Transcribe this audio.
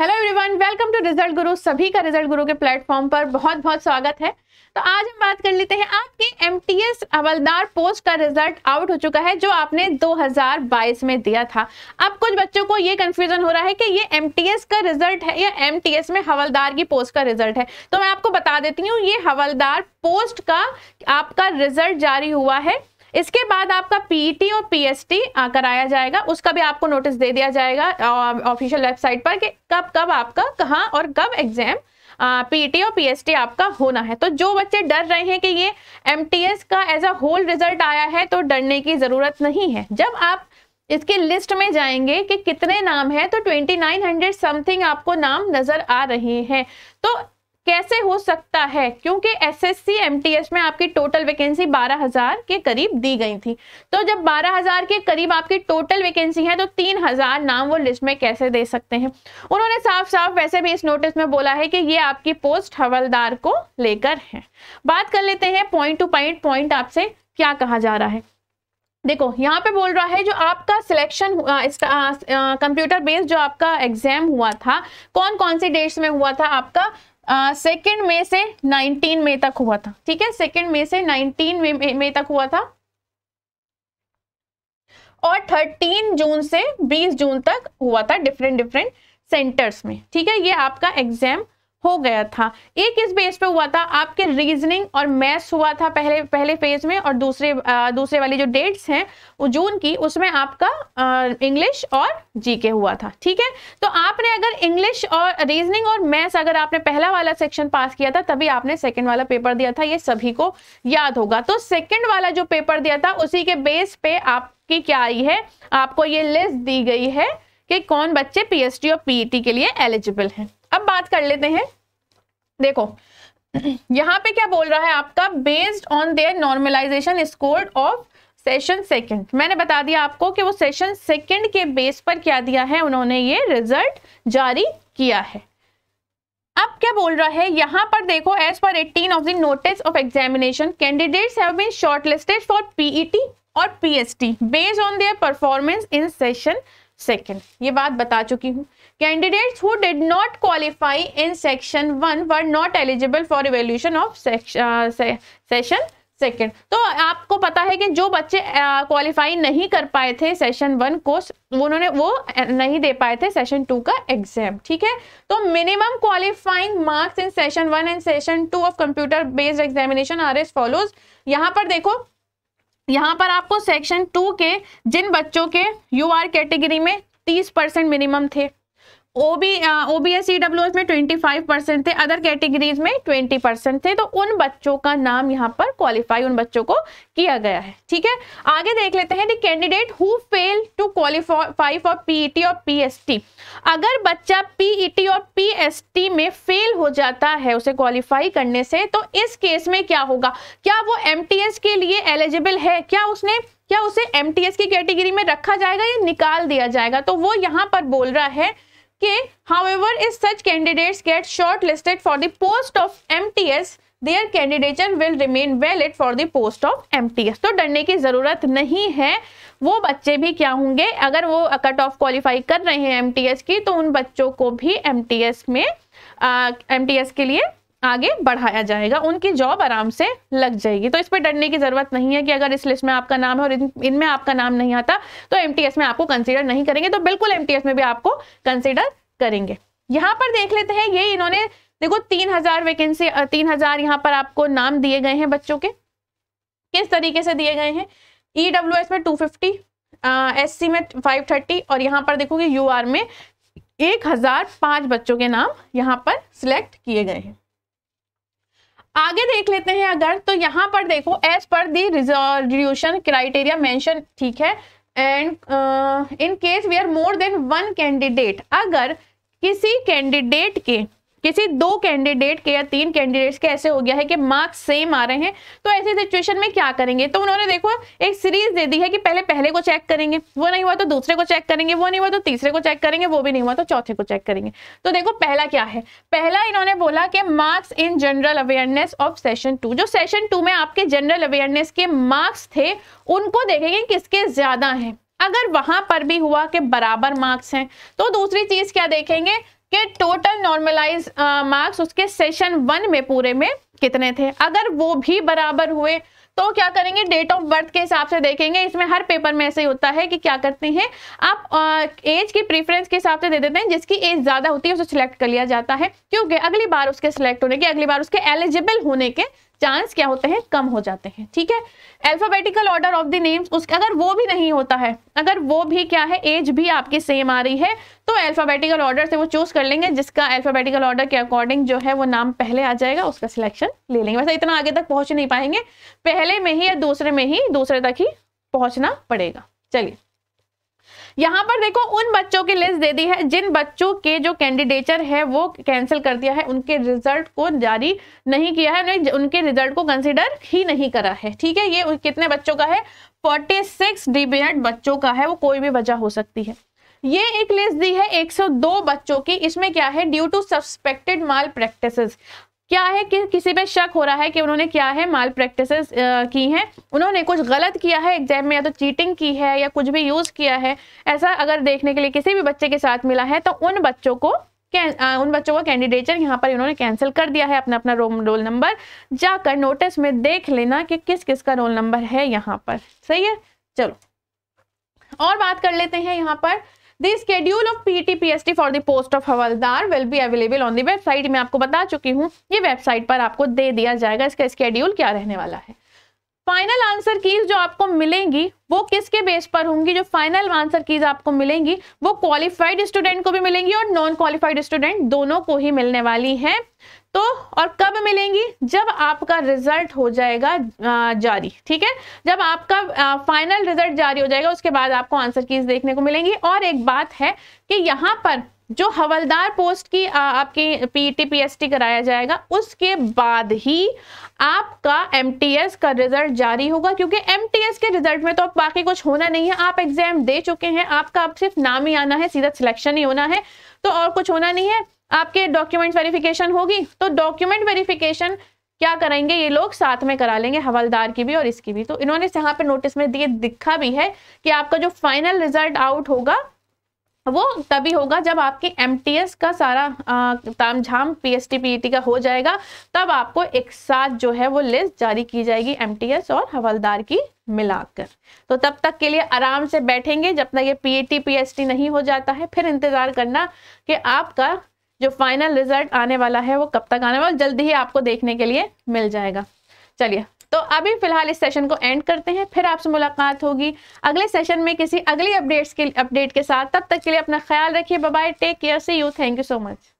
hello everyone welcome to result Guru सभी का result गुरु के प्लेटफॉर्म पर बहुत बहुत स्वागत है तो आज हम बात कर लेते हैं आपके एम टी एस हवलदार पोस्ट का रिजल्ट आउट हो चुका है जो आपने 2022 में दिया था अब कुछ बच्चों को ये कंफ्यूजन हो रहा है कि ये एम टी एस का रिजल्ट है या एम टी एस में हवलदार की पोस्ट का रिजल्ट है तो मैं आपको बता देती हूँ ये हवलदार पोस्ट का आपका रिजल्ट जारी हुआ है इसके बाद आपका पीटी e और पीएसटी कराया जाएगा उसका भी आपको नोटिस दे दिया जाएगा ऑफिशियल वेबसाइट पर कि कब कब आपका कहाँ और कब एग्जाम पीटी e और पीएसटी आपका होना है तो जो बच्चे डर रहे हैं कि ये एमटीएस का एज अ होल रिजल्ट आया है तो डरने की जरूरत नहीं है जब आप इसके लिस्ट में जाएंगे कि कितने नाम हैं तो 2900 समथिंग आपको नाम नजर आ रहे हैं तो कैसे हो सकता है क्योंकि एसएससी एमटीएस में आपकी टोटल वैकेंसी 12,000 के करीब दी गई थी तो जब 12,000 के करीब आपकी टोटल वैकेंसी है तो 3,000 नाम वो लिस्ट में कैसे दे सकते हैं उन्होंने साफ साफ वैसे भी इस नोटिस में बोला है कि ये आपकी पोस्ट हवलदार को लेकर है बात कर लेते हैं पॉइंट टू पॉइंट पॉइंट आपसे क्या कहा जा रहा है देखो यहाँ पे बोल रहा है जो आपका सिलेक्शन कंप्यूटर बेस्ड जो आपका एग्जाम हुआ था कौन कौन से डेट्स में हुआ था आपका सेकेंड मई से नाइनटीन मई तक हुआ था ठीक है सेकेंड मई से नाइनटीन मई तक हुआ था और थर्टीन जून से बीस जून तक हुआ था डिफरेंट डिफरेंट सेंटर्स में ठीक है ये आपका एग्जाम हो गया था एक इस बेस पे हुआ था आपके रीजनिंग और मैथ्स हुआ था पहले पहले फेज में और दूसरे आ, दूसरे वाली जो डेट्स हैं जून की उसमें आपका इंग्लिश और जीके हुआ था ठीक है तो आपने अगर इंग्लिश और रीजनिंग और मैथ्स अगर आपने पहला वाला सेक्शन पास किया था तभी आपने सेकेंड वाला पेपर दिया था ये सभी को याद होगा तो सेकेंड वाला जो पेपर दिया था उसी के बेस पे आपकी क्या आई है आपको ये लिस्ट दी गई है कि कौन बच्चे पी और पीई e के लिए एलिजिबल हैं अब बात कर लेते हैं देखो यहाँ पे क्या बोल रहा है आपका based on their normalisation score of session second मैंने बता दिया आपको कि वो सेशन सेकंड के बेस पर क्या दिया है उन्होंने ये रिजल्ट जारी किया है अब क्या बोल रहा है यहाँ पर देखो as per 18 of the notice of examination candidates have been shortlisted for PET और PST based on their performance in session second ये बात बता चुकी हूँ candidates who did not qualify in section one were not eligible for revolution of session second तो आपको पता है कि जो बच्चे क्वालिफाई uh, नहीं कर पाए थे सेशन वन को उन्होंने वो uh, नहीं दे पाए थे सेशन टू का एग्जाम ठीक है तो minimum qualifying marks in session one and session two of computer based examination are as follows यहाँ पर देखो यहाँ पर आपको सेक्शन टू के जिन बच्चों के यू आर कैटेगरी में तीस परसेंट मिनिमम थे OB OB S C W S में 25 परसेंट थे अदर कैटेगरीज में 20 परसेंट थे तो उन बच्चों का नाम यहाँ पर क्वालिफाई उन बच्चों को किया गया है ठीक है आगे देख लेते हैं candidate who fail to qualify for PET और पीएसटी अगर बच्चा पीईटी e और पीएसटी में फेल हो जाता है उसे क्वालिफाई करने से तो इस केस में क्या होगा क्या वो एस के लिए एलिजिबल है क्या उसने क्या उसे एस की कैटेगरी में रखा जाएगा या निकाल दिया जाएगा तो वो यहाँ पर बोल रहा है is such candidate get short listed for post of M T S their candidature will remain valid for of M T S तो डरने की ज़रूरत नहीं है वो बच्चे भी क्या होंगे अगर वो कट ऑफ क्वालिफाई कर रहे हैं एस की तो उन बच्चों को भी एस में एस के लिए आगे बढ़ाया जाएगा उनकी जॉब आराम से लग जाएगी तो इस पर डरने की जरूरत नहीं है कि अगर इस लिस्ट में आपका नाम है और इनमें इन आपका नाम नहीं आता तो एमटीएस में आपको कंसिडर नहीं करेंगे तो बिल्कुल एमटीएस में भी आपको कंसिडर करेंगे यहाँ पर देख लेते हैं ये इन्होंने देखो तीन हजार वैकेंसी तीन हजार यहाँ पर आपको नाम दिए गए हैं बच्चों के किस तरीके से दिए गए हैं ई e में टू फिफ्टी एस में फाइव थर्टी और यहाँ पर देखोगे यू में एक हजार पांच बच्चों के नाम यहाँ पर सिलेक्ट किए गए हैं आगे देख लेते हैं अगर तो यहाँ पर देखो एज पर दी रिजोल्यूशन क्राइटेरिया मेंशन ठीक है and in case we are more than one candidate अगर किसी कैंडिडेट के किसी दो कैंडिडेट के या तीन कैंडिडेट्स के ऐसे हो गया है कि मार्क्स सेम आ रहे हैं तो ऐसी सिचुएशन में क्या करेंगे तो उन्होंने देखो एक सीरीज दे दी है कि पहले पहले को चेक करेंगे वो नहीं हुआ तो दूसरे को चेक करेंगे वो नहीं हुआ तो तीसरे को चेक करेंगे वो भी नहीं हुआ तो चौथे को चेक करेंगे तो देखो पहला क्या है पहला इन्होंने बोला कि marks in general awareness of session two जो सेशन टू में आपके जनरल अवेयरनेस के मार्क्स थे उनको देखेंगे किसके ज्यादा हैं अगर वहां पर भी हुआ कि बराबर मार्क्स हैं तो दूसरी चीज क्या देखेंगे कि टोटल नॉर्मलाइज मार्क्स उसके सेशन वन में पूरे में कितने थे अगर वो भी बराबर हुए तो क्या करेंगे डेट ऑफ बर्थ के हिसाब से देखेंगे इसमें हर पेपर में ऐसे ही होता है कि क्या करते हैं आप एज की प्रेफरेंस के हिसाब से दे देते हैं जिसकी एज ज़्यादा होती है उसे सिलेक्ट कर लिया जाता है क्योंकि अगली बार उसके सिलेक्ट होने के अगली बार उसके एलिजिबल होने के चांस क्या होते हैं कम हो जाते हैं ठीक है alphabetical order of the names उसके अगर वो भी नहीं होता है अगर वो भी क्या है एज भी आपकी सेम आ रही है तो अल्फाबेटिकल ऑर्डर से वो चूज कर लेंगे जिसका अल्फाबेटिकल ऑर्डर के अकॉर्डिंग जो है वो नाम पहले आ जाएगा उसका सिलेक्शन ले लेंगे वैसे इतना आगे तक पहुंच नहीं पाएंगे पहले पहले में ही या दूसरे में ही दूसरे तक ही पहुंचना पड़ेगा चलिए यहां पर देखो उन बच्चों की लिस्ट दे दी है जिन बच्चों के जो कैंडिडेटर है वो कैंसिल कर दिया है उनके रिजल्ट को जारी नहीं किया है उनके रिजल्ट को कंसिडर ही नहीं करा है ठीक है ये कितने बच्चों का है 46 सिक्स बच्चों का है वो कोई भी वजह हो सकती है ये एक लिस्ट दी है 102 बच्चों की इसमें क्या है due to suspected malpractice क्या है कि किसी पे शक हो रहा है कि उन्होंने क्या है माल प्रैक्टिस की हैं उन्होंने कुछ गलत किया है एग्जाम में या तो चीटिंग की है या कुछ भी यूज़ किया है ऐसा अगर देखने के लिए किसी भी बच्चे के साथ मिला है तो उन बच्चों को आ, उन बच्चों का कैंडिडेटर यहाँ पर इन्होंने कैंसिल कर दिया है अपना अपना रोल नंबर जाकर नोटिस में देख लेना कि किस किस का रोल नंबर है यहाँ पर सही है चलो और बात कर लेते हैं यहाँ पर the schedule of PT T for the post of havaldar will be available on the website मैं आपको बता चुकी हूँ ये वेबसाइट पर आपको दे दिया जाएगा इसका स्केड्यूल क्या रहने वाला है फाइनल आंसर कीज जो आपको मिलेंगी वो किसके बेस पर होंगी जो फाइनल आंसर कीज आपको मिलेंगी वो क्वालिफाइड स्टूडेंट को भी मिलेंगी और नॉन क्वालिफाइड स्टूडेंट दोनों को ही मिलने वाली है तो और कब मिलेंगी जब आपका रिजल्ट हो जाएगा जारी ठीक है जब आपका फाइनल रिजल्ट जारी हो जाएगा उसके बाद आपको आंसर कीज देखने को मिलेंगी और एक बात है कि यहाँ पर जो हवलदार पोस्ट की आ, आपकी पीटी पीएसटी e कराया जाएगा उसके बाद ही आपका एमटीएस का रिजल्ट जारी होगा क्योंकि एमटीएस के रिजल्ट में तो अब बाकी कुछ होना नहीं है आप एग्जाम दे चुके हैं आपका अब सिर्फ नाम ही आना है सीधा सिलेक्शन ही होना है तो और कुछ होना नहीं है आपके डॉक्यूमेंट वेरिफिकेशन होगी तो डॉक्यूमेंट वेरिफिकेशन क्या करेंगे ये लोग साथ में करा लेंगे हवलदार की भी और इसकी भी तो इन्होंने यहाँ पे नोटिस में दिए दिखा भी है कि आपका जो फाइनल रिजल्ट आउट होगा वो तभी होगा जब आपके एम का सारा तामझाम पी एस e का हो जाएगा तब आपको एक साथ जो है वो लिस्ट जारी की जाएगी एम और हवलदार की मिलाकर तो तब तक के लिए आराम से बैठेंगे जब तक ये पी ए टी नहीं हो जाता है फिर इंतज़ार करना कि आपका जो फाइनल रिजल्ट आने वाला है वो कब तक आने वाला जल्दी ही आपको देखने के लिए मिल जाएगा चलिए तो अभी फिलहाल इस सेशन को एंड करते हैं फिर आपसे मुलाकात होगी अगले सेशन में किसी अगली अपडेट्स के अपडेट के साथ तब तक के लिए अपना ख्याल रखिए bye take care see you thank you so much